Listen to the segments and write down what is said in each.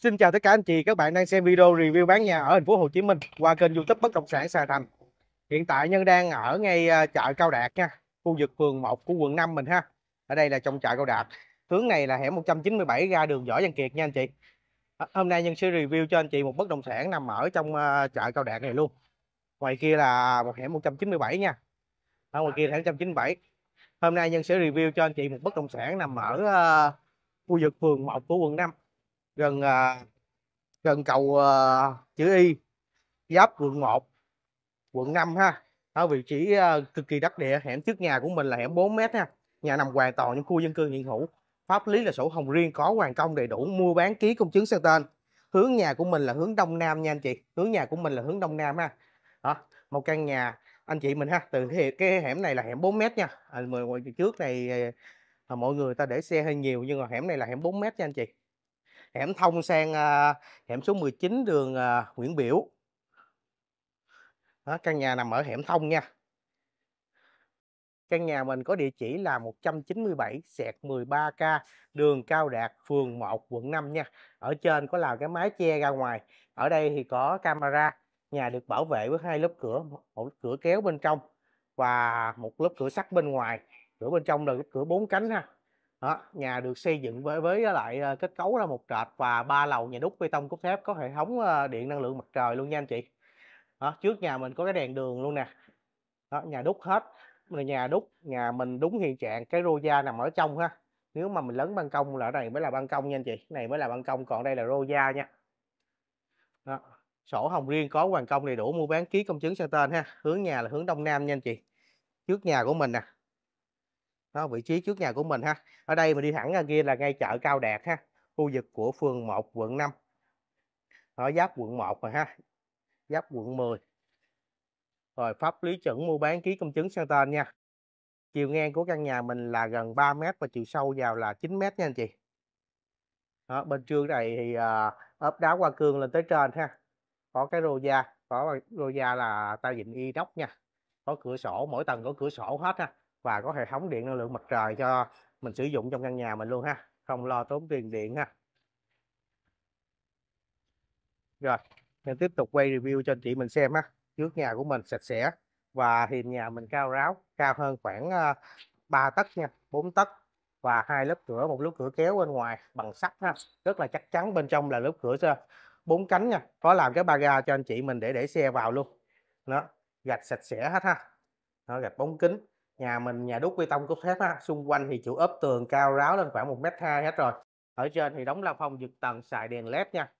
Xin chào tất cả anh chị, các bạn đang xem video review bán nhà ở thành phố Hồ Chí Minh qua kênh YouTube Bất động sản Sài Thành. Hiện tại Nhân đang ở ngay ờ, chợ Cao Đạt nha, khu vực phường 1 của quận 5 mình ha. Ở đây là trong chợ Cao Đạt. Hướng này là hẻm 197 ra đường Võ Văn Kiệt nha anh chị. Hôm nay Nhân sẽ review cho anh chị một bất động sản nằm ở trong ờ, chợ Cao Đạt này luôn. Ngoài kia là một hẻm 197 nha. Ở ngoài kia là hẻm 197. Hôm nay Nhân sẽ review cho anh chị một bất động sản nằm ở ờ, khu vực phường 1 của quận 5 gần à, gần cầu à, chữ Y giáp quận 1 quận 5 ha ở vị trí à, cực kỳ đắc địa hẻm trước nhà của mình là hẻm 4 mét ha nhà nằm hoàn toàn trong khu dân cư hiện hữu pháp lý là sổ hồng riêng có hoàn công đầy đủ mua bán ký công chứng sang tên hướng nhà của mình là hướng đông nam nha anh chị hướng nhà của mình là hướng đông nam ha đó một căn nhà anh chị mình ha từ cái, cái hẻm này là hẻm 4 mét nha à, mười trước này à, mọi người ta để xe hơi nhiều nhưng mà hẻm này là hẻm 4 mét nha anh chị hẻm thông sang à, hẻm số 19 đường à, Nguyễn Biểu đó, căn nhà nằm ở hẻm thông nha căn nhà mình có địa chỉ là 197 sẹt 13K đường Cao Đạt phường 1 quận 5 nha ở trên có làm cái mái che ra ngoài ở đây thì có camera nhà được bảo vệ với hai lớp cửa một cửa kéo bên trong và một lớp cửa sắt bên ngoài cửa bên trong là cửa bốn cánh ha đó, nhà được xây dựng với với lại, ờ, kết cấu là một trệt và ba lầu nhà đúc bê tông cốt thép có hệ thống, ờ, điện năng lượng mặt trời luôn nha anh chị. Đó, trước nhà mình có cái đèn đường luôn nè. Đó, nhà đúc hết, là nhà đúc, nhà mình đúng hiện trạng, cái rô gia nằm ở trong ha. Nếu mà mình lấn ban công là ở đây mới là ban công nha anh chị, này mới là ban công, còn đây là rô gia nha. Đó, sổ hồng riêng có hoàn công đầy đủ mua bán ký công chứng sang tên ha, hướng nhà là hướng đông nam nha anh chị. Trước nhà của mình nè, đó, vị trí trước nhà của mình ha ở đây mình đi thẳng ra kia là ngay chợ Cao Đạt ha khu vực của phường 1 quận 5 ở giáp quận 1 rồi ha giáp quận 10 rồi pháp lý chuẩn mua bán ký công chứng sang tên nha chiều ngang của căn nhà mình là gần 3 mét và chiều sâu vào là 9 mét nha anh chị đó, bên trương này thì à, ốp đá qua cương lên tới trên ha có cái rô da có rô da là ta dịnh y đốc nha có cửa sổ mỗi tầng có cửa sổ hết ha và có hệ thống điện năng lượng mặt trời cho mình sử dụng trong căn nhà mình luôn ha không lo tốn tiền điện ha rồi nên tiếp tục quay review cho anh chị mình xem ha trước nhà của mình sạch sẽ và hiền nhà mình cao ráo cao hơn khoảng 3 ờ, tấc nha 4 tấc và hai lớp cửa một lớp cửa kéo bên ngoài bằng sắt ha rất là chắc chắn bên trong là lớp cửa bốn cánh nha có làm cái ba ga cho anh chị mình để để xe vào luôn đó gạch sạch sẽ hết ha nó gạch bóng kính nhà mình nhà đúc bê tông cốt thép á, xung quanh thì chủ ốp tường cao ráo lên khoảng một mét hai hết rồi ở trên thì đóng la phong dược tầng xài đèn led nha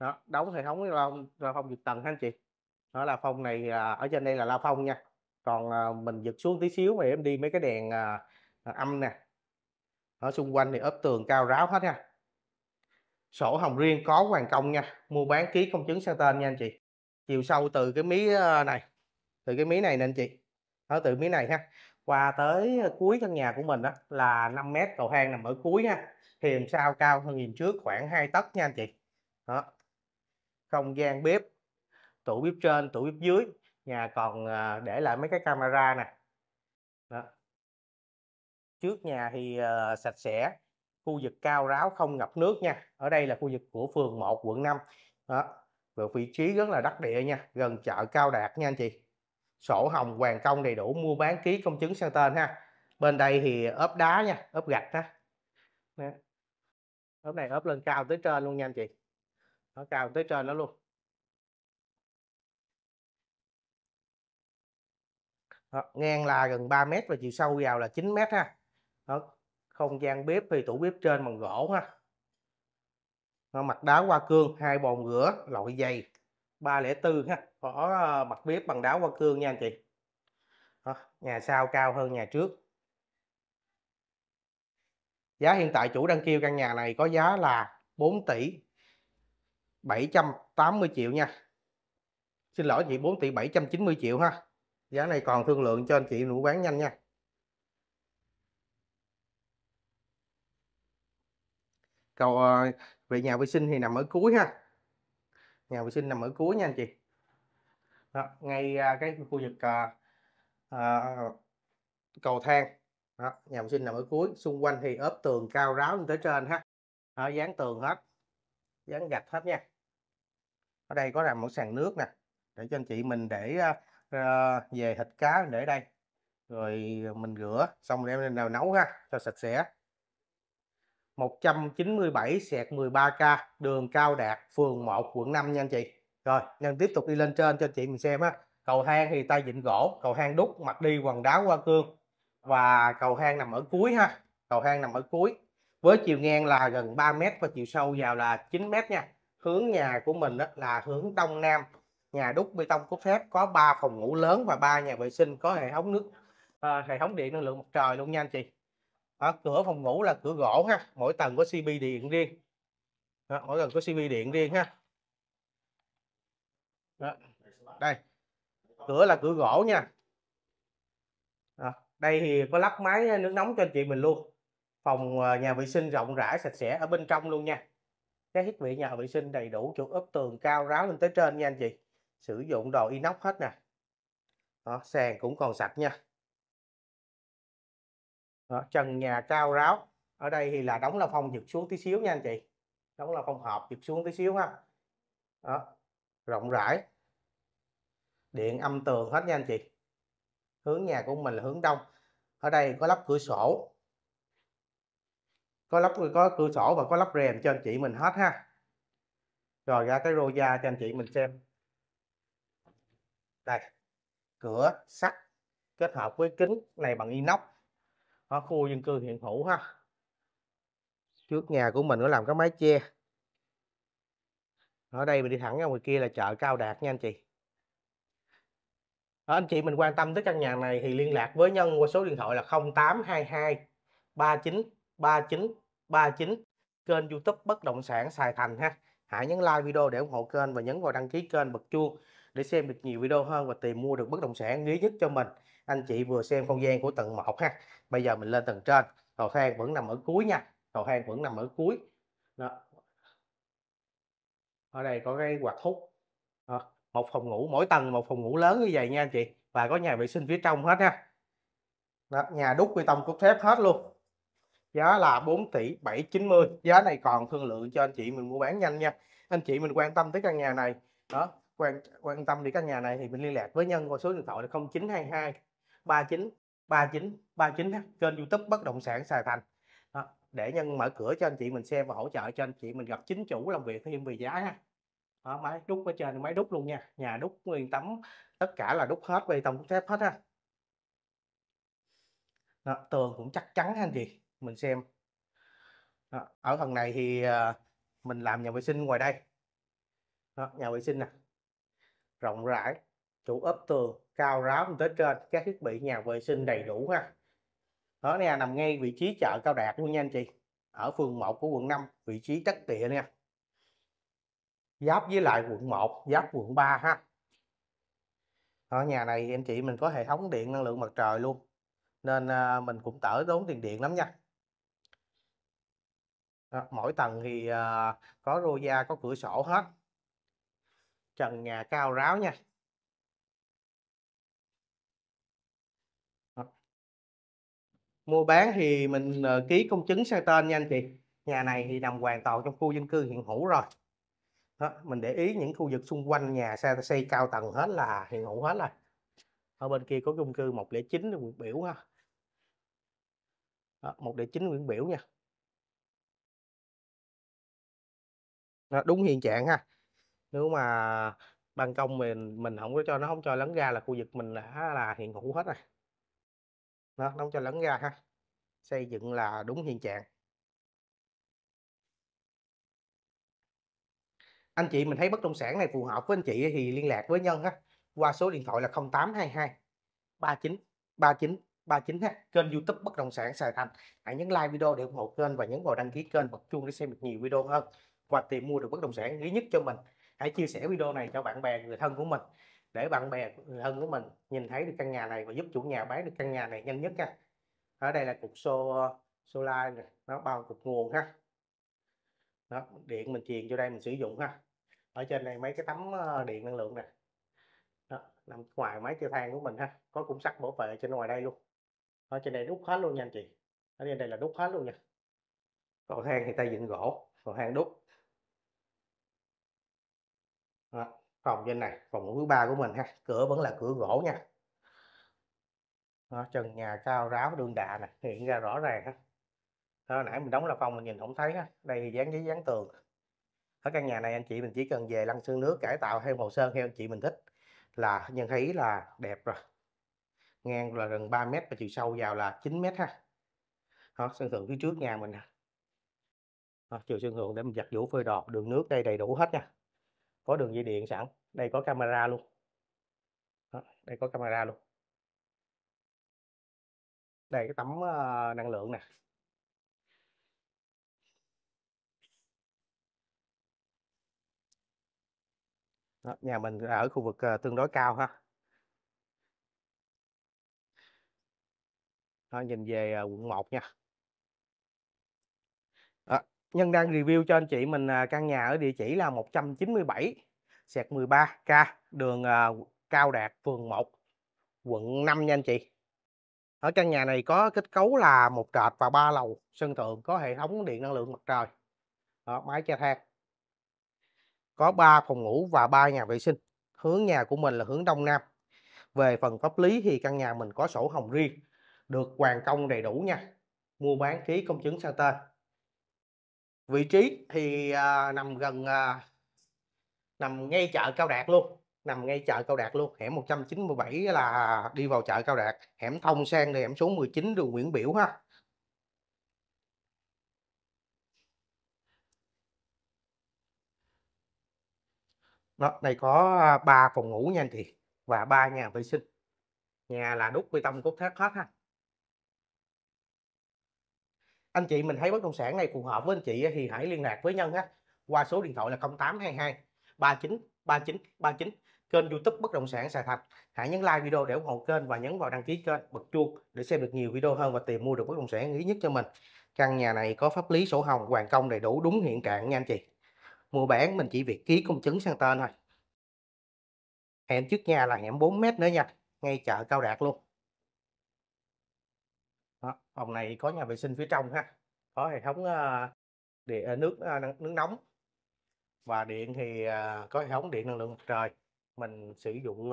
đó, đóng hệ thống la phong dược tầng anh chị đó là phong này à, ở trên đây là la phong nha còn à, mình giật xuống tí xíu thì em đi mấy cái đèn à, âm nè ở xung quanh thì ốp tường cao ráo hết nha sổ hồng riêng có hoàn công nha mua bán ký công chứng sang tên nha anh chị chiều sâu từ cái mí này từ cái mí này nè anh chị ở từ mí này ha qua tới ờ, cuối căn nhà của mình đó là 5 mét cầu thang nằm ở cuối nha hiềm sao cao hơn hiềm trước khoảng 2 tấc nha anh chị đó không gian bếp tủ bếp trên tủ bếp dưới nhà còn ờ, để lại mấy cái camera nè đó. trước nhà thì uh, sạch sẽ khu vực cao ráo không ngập nước nha ở đây là khu vực của phường 1 quận 5 đó được vị trí rất là đắc địa nha gần chợ Cao Đạt nha anh chị sổ hồng hoàn công đầy đủ mua bán ký công chứng sang tên ha bên đây thì ốp đá nha ốp gạch ha ốp này ốp lên cao tới trên luôn nha anh chị nó cao tới trên đó luôn đó, ngang là gần 3 mét và chiều sâu vào là 9 mét ha đó, không gian bếp thì tủ bếp trên bằng gỗ ha đó, mặt đá hoa cương hai bồn rửa loại dày 304 ha có ờ, mặt bếp bằng đá hoa cương nha anh chị đó, nhà sau cao hơn nhà trước giá hiện tại chủ đang kêu căn nhà này có giá là 4 tỷ 780 triệu nha xin lỗi chị 4 tỷ 790 triệu ha giá này còn thương lượng cho anh chị nụ bán nhanh nha cầu ờ, về nhà vệ sinh thì nằm ở cuối ha nhà vệ sinh nằm ở cuối nha anh chị đó, ngay à, cái khu vực à, à, cầu thang đó, nhà vệ sinh nằm ở cuối xung quanh thì ốp tường cao ráo lên tới trên ha đó, dán tường hết dán gạch hết nha ở đây có làm một sàn nước nè để cho anh chị mình để à, à về thịt cá để đây rồi mình rửa xong đem nào nấu ha cho sạch sẽ 197 sẹt 13K đường Cao Đạt phường 1 quận 5 nha anh chị rồi nhân tiếp tục đi lên trên cho chị mình xem á cầu thang thì tay vịn gỗ cầu thang đúc mặt đi quần đá qua cương và cầu thang nằm ở cuối ha cầu thang nằm ở cuối với chiều ngang là gần 3 m và chiều sâu vào là 9 m nha hướng nhà của mình là hướng đông nam nhà đúc bê tông cốt thép có 3 phòng ngủ lớn và 3 nhà vệ sinh có hệ thống nước à, hệ thống điện năng lượng mặt trời luôn nha anh chị đó, cửa phòng ngủ là cửa gỗ ha mỗi tầng có cb điện riêng đó, mỗi tầng có cb điện riêng ha đó. đây cửa là cửa gỗ nha đó. đây thì có lắp máy nước nóng cho anh chị mình luôn phòng ờ, nhà vệ sinh rộng rãi sạch sẽ ở bên trong luôn nha các thiết bị nhà vệ sinh đầy đủ chỗ ốp tường cao ráo lên tới trên nha anh chị sử dụng đồ inox hết nè đó, sàn cũng còn sạch nha đó, ờ, trần nhà cao ráo ở đây thì là đóng la phong giật xuống tí xíu nha anh chị đóng la phong hộp giật xuống tí xíu ha đó, rộng rãi điện âm tường hết nha anh chị hướng nhà của mình là hướng đông ở đây có lắp cửa sổ có lắp có cửa sổ và có lắp rèm cho anh chị mình hết ha rồi ra cái rô da cho anh chị mình xem đây cửa sắt kết hợp với kính này bằng inox ở khu dân cư hiện hữu ha trước nhà của mình có làm cái mái che ở đây mình đi thẳng ra ngoài kia là chợ Cao Đạt nha anh chị ở anh chị mình quan tâm tới căn nhà này thì liên lạc với Nhân qua số điện thoại là 0822 39 39 39 kênh youtube bất động sản Sài Thành ha hãy nhấn like video để ủng hộ kênh và nhấn vào đăng ký kênh bật chuông để xem được nhiều video hơn và tìm mua được bất động sản lý nhất cho mình anh chị vừa xem không gian của tầng 1 ha bây giờ mình lên tầng trên cầu thang vẫn nằm ở cuối nha cầu thang vẫn nằm ở cuối đó. ở đây có cái quạt hút đó. một phòng ngủ mỗi tầng một phòng ngủ lớn như vậy nha anh chị và có nhà vệ sinh phía trong hết ha đó. nhà đúc bê tông cốt thép hết luôn giá là 4 tỷ 790 giá này còn thương lượng cho anh chị mình mua bán nhanh nha anh chị mình quan tâm tới căn nhà này đó quan quan tâm đến căn nhà này thì mình liên lạc với nhân qua số điện thoại là 0922 39 39 39 kênh youtube bất động sản Sài Thành đó, để nhân mở cửa cho anh chị mình xem và hỗ trợ cho anh chị mình gặp chính chủ làm việc thêm về giá ha đó, máy đúc ở trên máy đúc luôn nha nhà đúc nguyên tấm tất cả là đúc hết bê tông thép hết ha đó, tường cũng chắc chắn anh chị mình xem đó, ở phần này thì à, mình làm nhà vệ sinh ngoài đây đó, nhà vệ sinh nè rộng rãi tủ ốp tường cao ráo lên tới trên các thiết bị nhà vệ sinh đầy đủ ha đó nè nằm ngay vị trí chợ Cao Đạt luôn nha anh chị ở phường 1 của quận 5 vị trí đất địa nha giáp với lại quận 1 giáp quận 3 ha ở nhà này anh chị mình có hệ thống điện năng lượng mặt trời luôn nên à, mình cũng đỡ tốn tiền điện lắm nha đó, mỗi tầng thì à, có rô gia có cửa sổ hết trần nhà cao ráo nha mua bán thì mình ờ, ký công chứng sang tên nha anh chị nhà này thì nằm hoàn toàn trong khu dân cư hiện hữu rồi đó, mình để ý những khu vực xung quanh nhà xe xây cao tầng hết là hiện hữu hết rồi ở bên kia có chung cư 109 Nguyễn Biểu ha đó, 109 Nguyễn Biểu nha đó, đúng hiện trạng ha nếu mà ban công mình mình không có cho nó không cho lấn ra là khu vực mình đã là hiện hữu hết rồi nó không cho lấn ra ha xây dựng là đúng hiện trạng anh chị mình thấy bất động sản này phù hợp với anh chị thì liên lạc với nhân ha qua số điện thoại là 0822 39 39 39 ha kênh youtube bất động sản Sài Thành hãy nhấn like video để ủng hộ kênh và nhấn vào đăng ký kênh bật chuông để xem được nhiều video hơn và tìm mua được bất động sản lý nhất cho mình hãy chia sẻ video này cho bạn bè người thân của mình để bạn bè người thân của mình nhìn thấy được căn nhà này và giúp chủ nhà bán được căn nhà này nhanh nhất nha ở đây là cục xô solar này, nó bao cục nguồn ha đó, điện mình truyền cho đây mình sử dụng ha ở trên này mấy cái tấm ờ, điện năng lượng nè đó, nằm ngoài máy tiêu than của mình ha có cũng sắt bảo vệ trên ngoài đây luôn ở trên này đúc hết luôn nha anh chị ở đây là đúc hết luôn nha cầu thang thì ta dựng gỗ cầu thang đúc đó. phòng trên này phòng thứ ba của mình ha cửa vẫn là cửa gỗ nha đó, trần nhà cao ráo đường đà này hiện ra rõ ràng ha đó, nãy mình đóng là phòng mình nhìn không thấy ha đây dán giấy dán tường ở căn nhà này anh chị mình chỉ cần về lăn xương nước cải tạo theo màu sơn theo anh chị mình thích là nhận thấy là đẹp rồi ngang là gần 3 mét và chiều sâu vào là 9 mét ha đó, sân thượng phía trước nhà mình nè chiều sân thượng để mình giặt vũ phơi đọt đường nước đây đầy đủ hết nha có đường dây điện sẵn đây có camera luôn đó, đây có camera luôn đây cái tấm ờ, năng lượng nè Đó, nhà mình ở khu vực ờ, tương đối cao ha Đó, nhìn về ờ, quận 1 nha Nhân đang review cho anh chị mình à, căn nhà ở địa chỉ là 197 sẹt 13K đường à, Cao Đạt phường 1 quận 5 nha anh chị ở căn nhà này có kết cấu là một trệt và ba lầu sân thượng có hệ thống điện năng lượng mặt trời đó, máy che thang có 3 phòng ngủ và 3 nhà vệ sinh hướng nhà của mình là hướng đông nam về phần pháp lý thì căn nhà mình có sổ hồng riêng được hoàn công đầy đủ nha mua bán ký công chứng sang tên vị trí thì à, nằm gần à, nằm ngay chợ Cao Đạt luôn nằm ngay chợ Cao Đạt luôn hẻm 197 là đi vào chợ Cao Đạt hẻm thông sang thì hẻm số 19 đường Nguyễn Biểu ha đó đây có à, ba phòng ngủ nha anh chị và ba nhà vệ sinh nhà là đúc bê tông cốt thép hết ha anh chị mình thấy bất động sản này phù hợp với anh chị thì hãy liên lạc với nhân ha qua số điện thoại là 0822 39 39 39 kênh youtube bất động sản xà thạch hãy nhấn like video để ủng hộ kênh và nhấn vào đăng ký kênh bật chuông để xem được nhiều video hơn và tìm mua được bất động sản ý nhất cho mình căn nhà này có pháp lý sổ hồng hoàn công đầy đủ đúng hiện trạng nha anh chị mua bán mình chỉ việc ký công chứng sang tên thôi hẻm trước nhà là hẻm 4m nữa nha ngay chợ cao đạt luôn phòng này có nhà vệ sinh phía trong ha có hệ thống ờ, điện ờ, nước ờ, nước nóng và điện thì có hệ thống điện năng lượng mặt trời mình sử dụng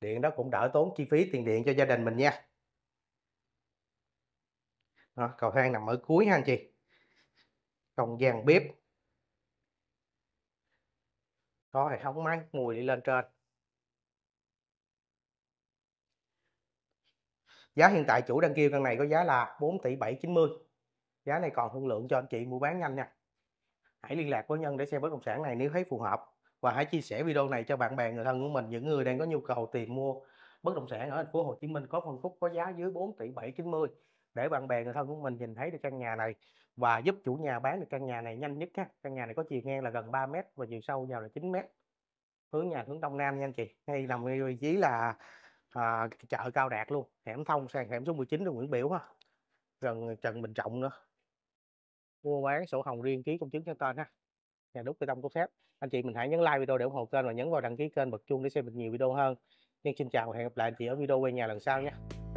điện đó cũng đỡ tốn chi phí tiền điện cho gia đình mình nha đó, cầu thang nằm ở cuối ha anh chị không gian bếp có hệ thống máy mùi đi lên trên giá hiện tại chủ đang kêu căn này có giá là 4 tỷ 790 giá này còn thương lượng cho anh chị mua bán nhanh nha hãy liên lạc với nhân để xem bất động sản này nếu thấy phù hợp và hãy chia sẻ video này cho bạn bè người thân của mình những người đang có nhu cầu tìm mua bất động sản ở thành phố Hồ Chí Minh có phân khúc có giá dưới 4 tỷ 790 để bạn bè người thân của mình nhìn thấy được căn nhà này và giúp chủ nhà bán được căn nhà này nhanh nhất ha. Căn nhà này có chiều ngang là gần 3 m và chiều sâu vào là 9 m. Hướng nhà hướng đông nam nha anh chị. Ngay nằm vị trí là à, chợ Cao Đạt luôn hẻm thông sang hẻm số 19 đường Nguyễn Biểu ha gần Trần Bình Trọng nữa mua bán sổ hồng riêng ký công chứng cho tên ha nhà đúc bê tông cốt thép anh chị mình hãy nhấn like video để ủng hộ kênh và nhấn vào đăng ký kênh bật chuông để xem được nhiều video hơn nhưng xin chào và hẹn gặp lại anh chị ở video quay nhà lần sau nha